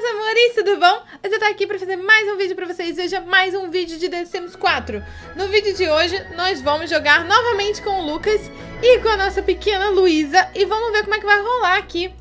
meus amores, tudo bom? Eu já tô aqui pra fazer mais um vídeo pra vocês, Veja é mais um vídeo de The Sims 4. No vídeo de hoje, nós vamos jogar novamente com o Lucas e com a nossa pequena Luísa, e vamos ver como é que vai rolar aqui.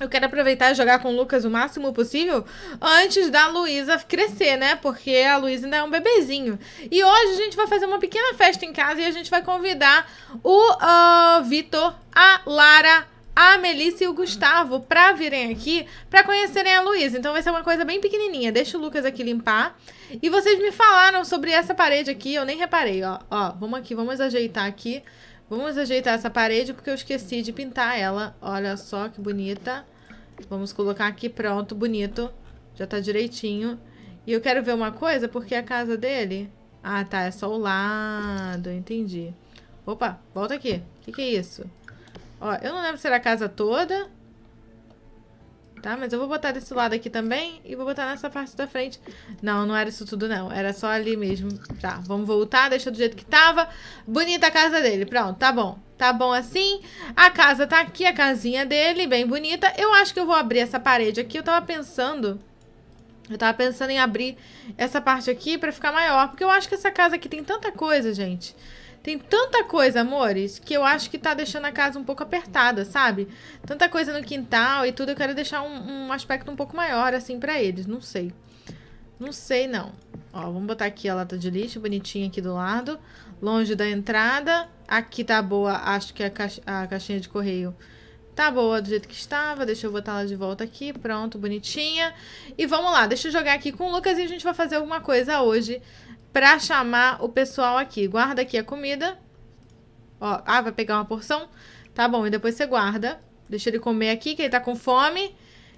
Eu quero aproveitar e jogar com o Lucas o máximo possível antes da Luísa crescer, né? Porque a Luísa ainda é um bebezinho. E hoje a gente vai fazer uma pequena festa em casa e a gente vai convidar o uh, Vitor, a Lara, a Melissa e o Gustavo pra virem aqui pra conhecerem a Luísa. Então vai ser uma coisa bem pequenininha. Deixa o Lucas aqui limpar. E vocês me falaram sobre essa parede aqui, eu nem reparei, ó. Ó, vamos aqui, vamos ajeitar aqui. Vamos ajeitar essa parede porque eu esqueci de pintar ela. Olha só que bonita. Vamos colocar aqui, pronto, bonito. Já tá direitinho. E eu quero ver uma coisa, porque é a casa dele... Ah, tá, é só o lado, entendi. Opa, volta aqui. O que, que é isso? Ó, eu não lembro se era a casa toda. Tá? Mas eu vou botar desse lado aqui também e vou botar nessa parte da frente. Não, não era isso tudo não. Era só ali mesmo. Tá, vamos voltar. Deixa do jeito que tava. Bonita a casa dele. Pronto, tá bom. Tá bom assim? A casa tá aqui, a casinha dele, bem bonita. Eu acho que eu vou abrir essa parede aqui. Eu tava pensando eu tava pensando em abrir essa parte aqui para ficar maior, porque eu acho que essa casa aqui tem tanta coisa, gente. Tem tanta coisa, amores, que eu acho que tá deixando a casa um pouco apertada, sabe? Tanta coisa no quintal e tudo, eu quero deixar um, um aspecto um pouco maior, assim, pra eles. Não sei. Não sei, não. Ó, vamos botar aqui a lata de lixo, bonitinha aqui do lado. Longe da entrada. Aqui tá boa, acho que é a, caixa, a caixinha de correio Tá boa do jeito que estava, deixa eu botar ela de volta aqui, pronto, bonitinha. E vamos lá, deixa eu jogar aqui com o Lucas e a gente vai fazer alguma coisa hoje pra chamar o pessoal aqui. Guarda aqui a comida. Ó, ah, vai pegar uma porção? Tá bom, e depois você guarda. Deixa ele comer aqui, que ele tá com fome.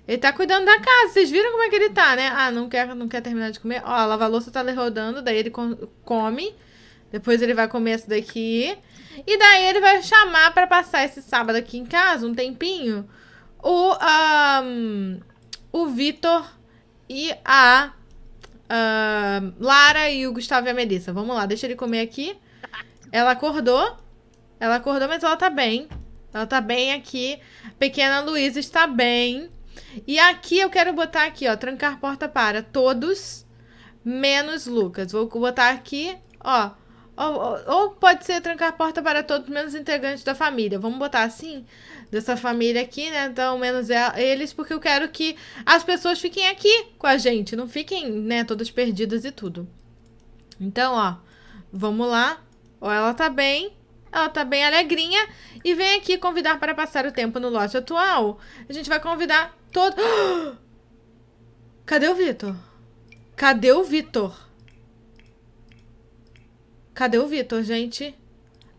Ele tá cuidando da casa, vocês viram como é que ele tá, né? Ah, não quer, não quer terminar de comer? Ó, a lava-louça tá rodando, daí ele come... Depois ele vai comer essa daqui. E daí ele vai chamar para passar esse sábado aqui em casa, um tempinho, o, um, o Vitor e a uh, Lara e o Gustavo e a Melissa. Vamos lá, deixa ele comer aqui. Ela acordou. Ela acordou, mas ela tá bem. Ela tá bem aqui. Pequena Luísa está bem. E aqui eu quero botar aqui, ó, trancar porta para todos, menos Lucas. Vou botar aqui, ó, ou, ou, pode ser trancar a porta para todos menos integrantes da família. Vamos botar assim? Dessa família aqui, né? Então, menos eles, porque eu quero que as pessoas fiquem aqui com a gente. Não fiquem, né, todas perdidas e tudo. Então, ó. Vamos lá. Ó, ela tá bem. Ela tá bem alegrinha. E vem aqui convidar para passar o tempo no lote atual. A gente vai convidar todo... Cadê o Vitor? Cadê o Vitor? Cadê o Vitor, gente?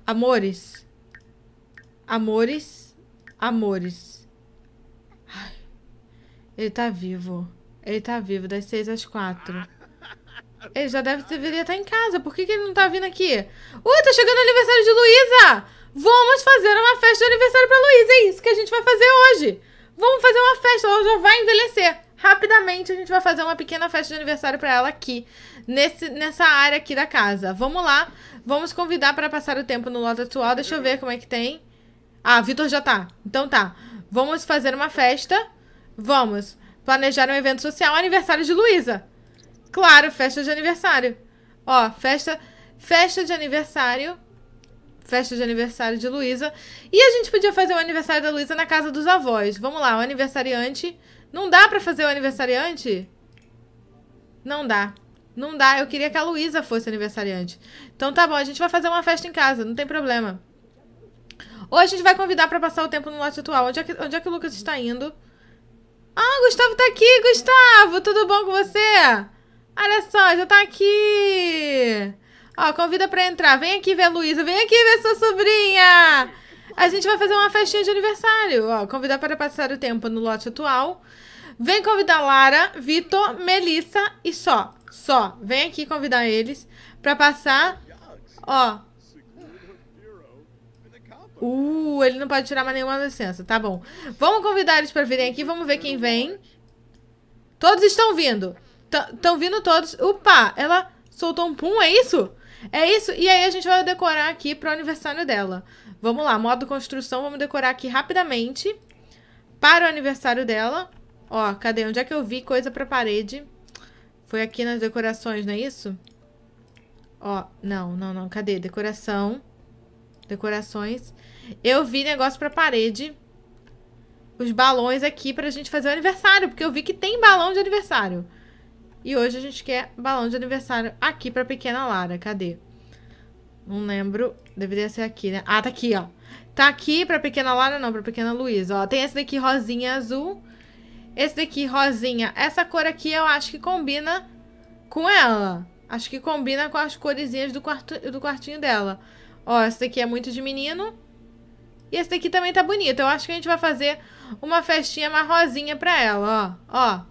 Amores. Amores. Amores. Ai. Ele tá vivo. Ele tá vivo, das seis às quatro. Ele já deve, deveria estar em casa. Por que, que ele não tá vindo aqui? Ui, tá chegando o aniversário de Luísa! Vamos fazer uma festa de aniversário pra Luísa. É isso que a gente vai fazer hoje. Vamos fazer uma festa. Ela já vai envelhecer rapidamente a gente vai fazer uma pequena festa de aniversário para ela aqui, nesse, nessa área aqui da casa. Vamos lá, vamos convidar para passar o tempo no lote atual. Deixa eu ver como é que tem. Ah, Vitor já tá. Então tá. Vamos fazer uma festa. Vamos planejar um evento social, aniversário de Luísa. Claro, festa de aniversário. Ó, festa festa de aniversário festa de aniversário de Luísa. E a gente podia fazer o aniversário da Luísa na casa dos avós. Vamos lá, o aniversariante não dá pra fazer o aniversariante? Não dá. Não dá. Eu queria que a Luísa fosse aniversariante. Então tá bom, a gente vai fazer uma festa em casa, não tem problema. Ou a gente vai convidar para passar o tempo no lote atual. Onde é, que, onde é que o Lucas está indo? Ah, o Gustavo tá aqui, Gustavo! Tudo bom com você? Olha só, já tá aqui! Ó, convida pra entrar. Vem aqui ver a Luísa, vem aqui ver sua sobrinha! A gente vai fazer uma festinha de aniversário, ó. Convidar para passar o tempo no lote atual. Vem convidar Lara, Vitor, Melissa e só. Só. Vem aqui convidar eles para passar. Ó. Uh, ele não pode tirar mais nenhuma licença. Tá bom. Vamos convidar eles para virem aqui. Vamos ver quem vem. Todos estão vindo. Estão vindo todos. Opa, ela soltou um pum, é isso? É isso? E aí a gente vai decorar aqui para o aniversário dela. Vamos lá, modo construção, vamos decorar aqui rapidamente. Para o aniversário dela. Ó, cadê? Onde é que eu vi coisa pra parede? Foi aqui nas decorações, não é isso? Ó, não, não, não. Cadê? Decoração. Decorações. Eu vi negócio pra parede. Os balões aqui pra gente fazer o aniversário. Porque eu vi que tem balão de aniversário. E hoje a gente quer balão de aniversário aqui pra pequena Lara. Cadê? Não lembro Deveria ser aqui, né? Ah, tá aqui, ó. Tá aqui pra pequena Lara, não, pra pequena Luísa, ó. Tem esse daqui rosinha azul. Esse daqui rosinha. Essa cor aqui eu acho que combina com ela. Acho que combina com as coresinhas do, quarto, do quartinho dela. Ó, esse daqui é muito de menino. E esse daqui também tá bonito. Eu acho que a gente vai fazer uma festinha mais rosinha pra ela, ó. Ó.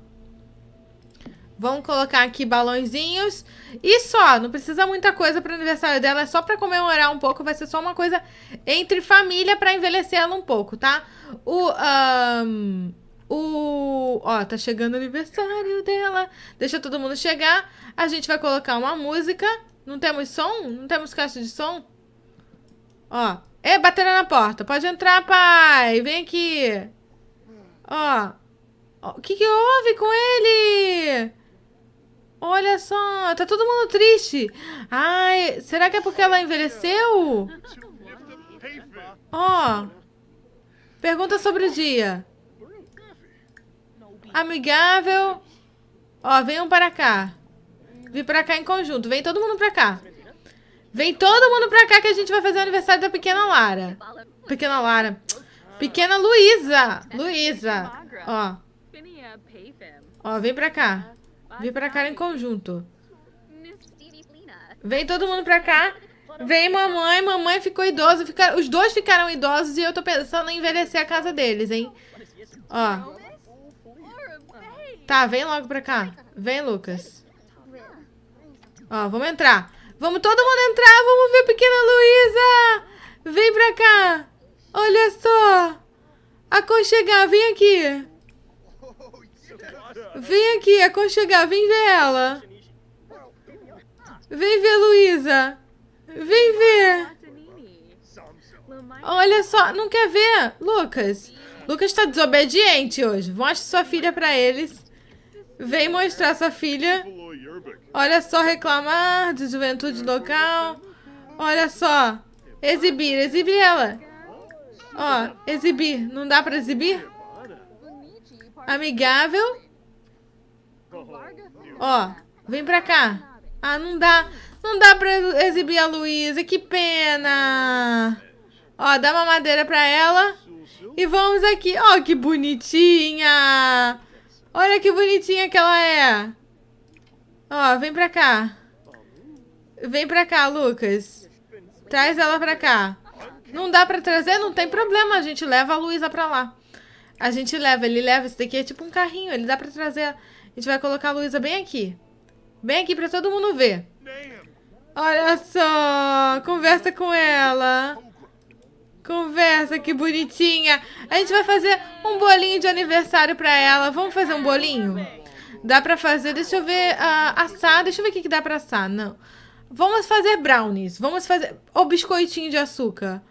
Vamos colocar aqui balãozinhos. E só, não precisa muita coisa para o aniversário dela, é só para comemorar um pouco, vai ser só uma coisa entre família para envelhecer ela um pouco, tá? O... Um, o... Ó, tá chegando o aniversário dela. Deixa todo mundo chegar. A gente vai colocar uma música. Não temos som? Não temos caixa de som? Ó. É, bateram na porta. Pode entrar, pai. Vem aqui. Ó. O que, que houve com ele? Olha só, tá todo mundo triste. Ai, será que é porque ela envelheceu? Ó, oh, pergunta sobre o dia. Amigável. Ó, oh, venham para cá. Vem para cá em conjunto. Vem todo mundo para cá. Vem todo mundo para cá que a gente vai fazer o aniversário da pequena Lara. Pequena Lara. Pequena Luísa. Luísa. Ó. Ó, vem para cá. Vem pra cá em conjunto. Vem todo mundo pra cá. Vem mamãe, mamãe ficou idosa. Fica... Os dois ficaram idosos e eu tô pensando em envelhecer a casa deles, hein? Ó. Tá, vem logo pra cá. Vem, Lucas. Ó, vamos entrar. Vamos todo mundo entrar. Vamos ver pequena Luísa. Vem pra cá. Olha só. Aconchegar, vem aqui. Vem aqui, é aconchegar. Vem ver ela. Vem ver, Luísa. Vem ver. Olha só, não quer ver, Lucas? Lucas tá desobediente hoje. Mostre sua filha pra eles. Vem mostrar sua filha. Olha só, reclamar de juventude local. Olha só. Exibir, exibir ela. Ó, exibir. Não dá pra exibir? Amigável. Ó, vem pra cá. Ah, não dá. Não dá pra exibir a Luísa. Que pena. Ó, dá uma madeira pra ela. E vamos aqui. Ó, que bonitinha. Olha que bonitinha que ela é. Ó, vem pra cá. Vem pra cá, Lucas. Traz ela pra cá. Não dá pra trazer? Não tem problema. A gente leva a Luísa pra lá. A gente leva, ele leva. Esse daqui é tipo um carrinho. Ele dá pra trazer... A gente vai colocar a Luísa bem aqui. Bem aqui pra todo mundo ver. Olha só, conversa com ela. Conversa, que bonitinha. A gente vai fazer um bolinho de aniversário pra ela. Vamos fazer um bolinho? Dá pra fazer, deixa eu ver, uh, assar. Deixa eu ver o que, que dá pra assar, não. Vamos fazer brownies. Vamos fazer... Ou biscoitinho de açúcar.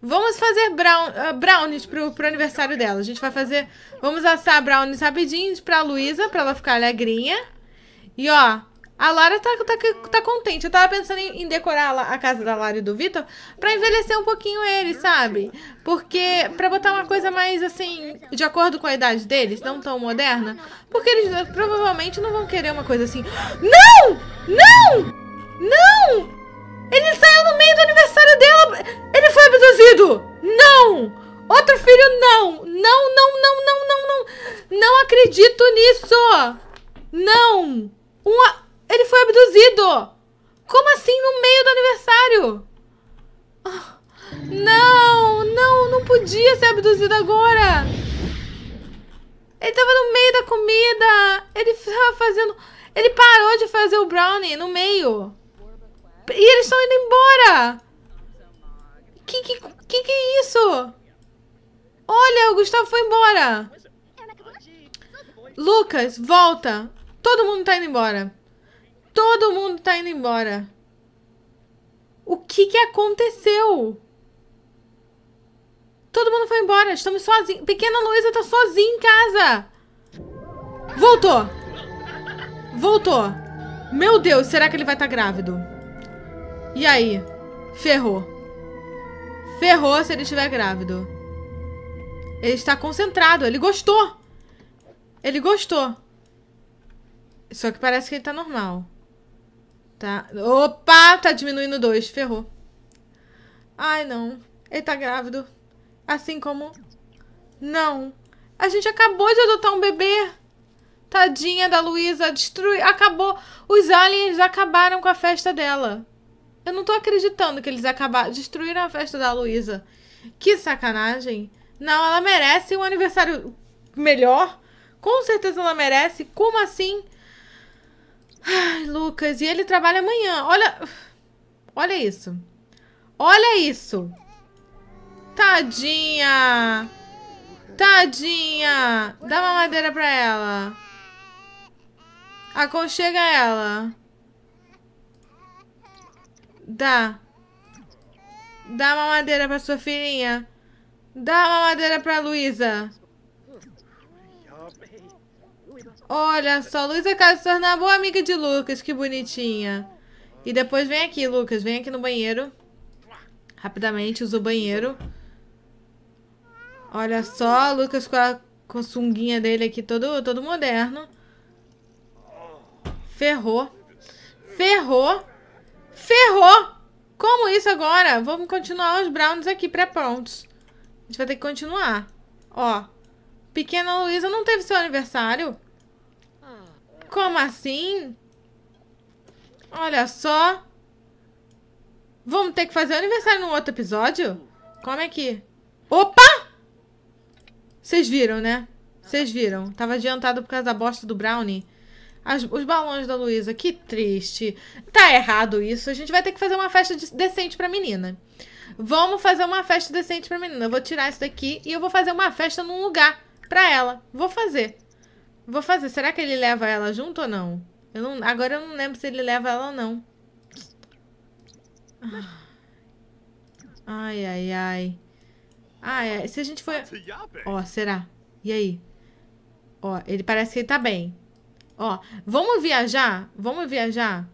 Vamos fazer brown, uh, brownies pro, pro aniversário dela. A gente vai fazer... Vamos assar brownies rapidinho pra Luísa, pra ela ficar alegrinha. E, ó, a Lara tá, tá, tá contente. Eu tava pensando em, em decorar a, a, casa da Lara e do Vitor pra envelhecer um pouquinho eles, sabe? Porque, pra botar uma coisa mais, assim, de acordo com a idade deles, não tão moderna. Porque eles provavelmente não vão querer uma coisa assim... Não! Não! Não! isso? Não! Um a... Ele foi abduzido! Como assim no meio do aniversário? Ah, não! Não, não podia ser abduzido agora! Ele tava no meio da comida! Ele tava fazendo... Ele parou de fazer o brownie no meio! E eles estão indo embora! Que que, que que é isso? Olha, o Gustavo foi embora! Lucas, volta! Todo mundo tá indo embora. Todo mundo tá indo embora. O que que aconteceu? Todo mundo foi embora. Estamos sozinhos. Pequena Luísa tá sozinha em casa. Voltou. Voltou. Meu Deus, será que ele vai estar tá grávido? E aí? Ferrou. Ferrou se ele estiver grávido. Ele está concentrado. Ele gostou. Ele gostou. Só que parece que ele tá normal. Tá. Opa, tá diminuindo dois. Ferrou. Ai, não. Ele tá grávido. Assim como... Não. A gente acabou de adotar um bebê. Tadinha da Luísa. Destrui... Acabou. Os aliens acabaram com a festa dela. Eu não tô acreditando que eles acabaram... Destruíram a festa da Luísa. Que sacanagem. Não, ela merece um aniversário melhor com certeza ela merece. Como assim? Ai, Lucas, e ele trabalha amanhã. Olha. Olha isso. Olha isso. Tadinha. Tadinha. Dá uma madeira pra ela. Aconchega ela. Dá. Dá uma madeira pra sua filhinha. Dá uma madeira pra Luísa. Olha só, Luísa quer se tornar boa amiga de Lucas, que bonitinha. E depois vem aqui, Lucas, vem aqui no banheiro. Rapidamente, usa o banheiro. Olha só, Lucas com a, com a sunguinha dele aqui, todo, todo moderno. Ferrou. Ferrou. Ferrou! Como isso agora? Vamos continuar os Browns aqui pré-prontos. A gente vai ter que continuar. Ó, pequena Luísa não teve seu aniversário. Como assim? Olha só. Vamos ter que fazer aniversário num outro episódio? Como é que... Opa! Vocês viram, né? Vocês viram. Tava adiantado por causa da bosta do Brownie. As, os balões da Luísa. Que triste. Tá errado isso. A gente vai ter que fazer uma festa de, decente pra menina. Vamos fazer uma festa decente pra menina. Eu vou tirar isso daqui e eu vou fazer uma festa num lugar pra ela. Vou fazer. Vou fazer. Será que ele leva ela junto ou não? Eu não agora eu não lembro se ele leva ela ou não. Ai, ai, ai. Ai, ai. se a gente for... Ó, será? E aí? Ó, ele parece que ele tá bem. Ó, vamos viajar? Vamos viajar?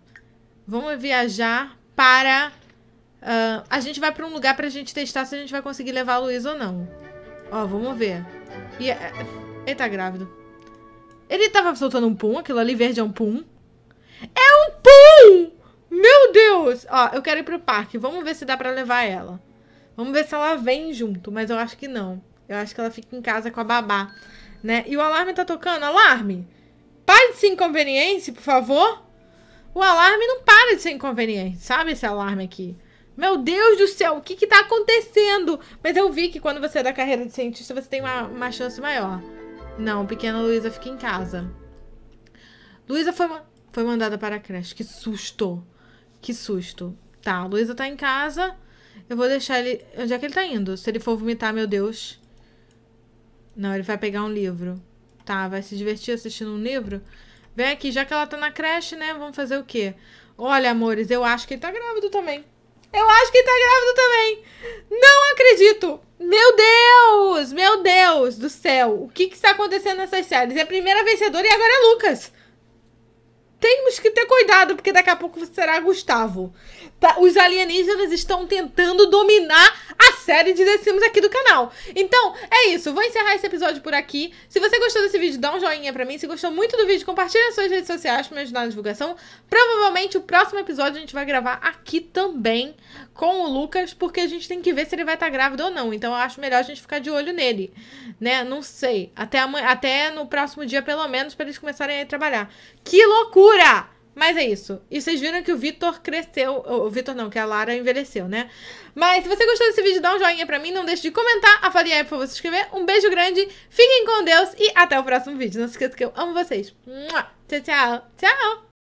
Vamos viajar para... Uh, a gente vai para um lugar pra gente testar se a gente vai conseguir levar a Luísa ou não. Ó, vamos ver. E... Eh, ele tá grávido. Ele tava soltando um pum, aquilo ali verde é um pum. É um pum! Meu Deus! Ó, eu quero ir pro parque. Vamos ver se dá pra levar ela. Vamos ver se ela vem junto, mas eu acho que não. Eu acho que ela fica em casa com a babá, né? E o alarme tá tocando. Alarme! Pare de ser inconveniente, por favor. O alarme não para de ser inconveniente, sabe esse alarme aqui? Meu Deus do céu, o que que tá acontecendo? Mas eu vi que quando você é da carreira de cientista, você tem uma, uma chance maior. Não, pequena Luísa fica em casa. Luísa foi, foi mandada para a creche. Que susto! Que susto. Tá, Luísa tá em casa. Eu vou deixar ele. Onde é que ele tá indo? Se ele for vomitar, meu Deus. Não, ele vai pegar um livro. Tá, vai se divertir assistindo um livro? Vem aqui, já que ela tá na creche, né? Vamos fazer o quê? Olha, amores, eu acho que ele tá grávido também. Eu acho que ele tá grávido também. Não acredito! Meu Deus! Meu Deus do céu! O que, que está acontecendo nessas séries? É a primeira vencedora e agora é Lucas temos que ter cuidado, porque daqui a pouco você será Gustavo. Tá? Os alienígenas estão tentando dominar a série de Decimos aqui do canal. Então, é isso. Vou encerrar esse episódio por aqui. Se você gostou desse vídeo, dá um joinha pra mim. Se gostou muito do vídeo, compartilha nas suas redes sociais pra me ajudar na divulgação. Provavelmente o próximo episódio a gente vai gravar aqui também com o Lucas, porque a gente tem que ver se ele vai estar tá grávido ou não. Então, eu acho melhor a gente ficar de olho nele, né? Não sei. Até, amanhã, até no próximo dia, pelo menos, pra eles começarem a trabalhar. Que loucura! loucura! Mas é isso. E vocês viram que o Vitor cresceu. O Vitor não, que a Lara envelheceu, né? Mas se você gostou desse vídeo, dá um joinha pra mim. Não deixe de comentar, a avaliar e por favor se inscrever. Um beijo grande, fiquem com Deus e até o próximo vídeo. Não se esqueça que eu amo vocês. Tchau, tchau. Tchau!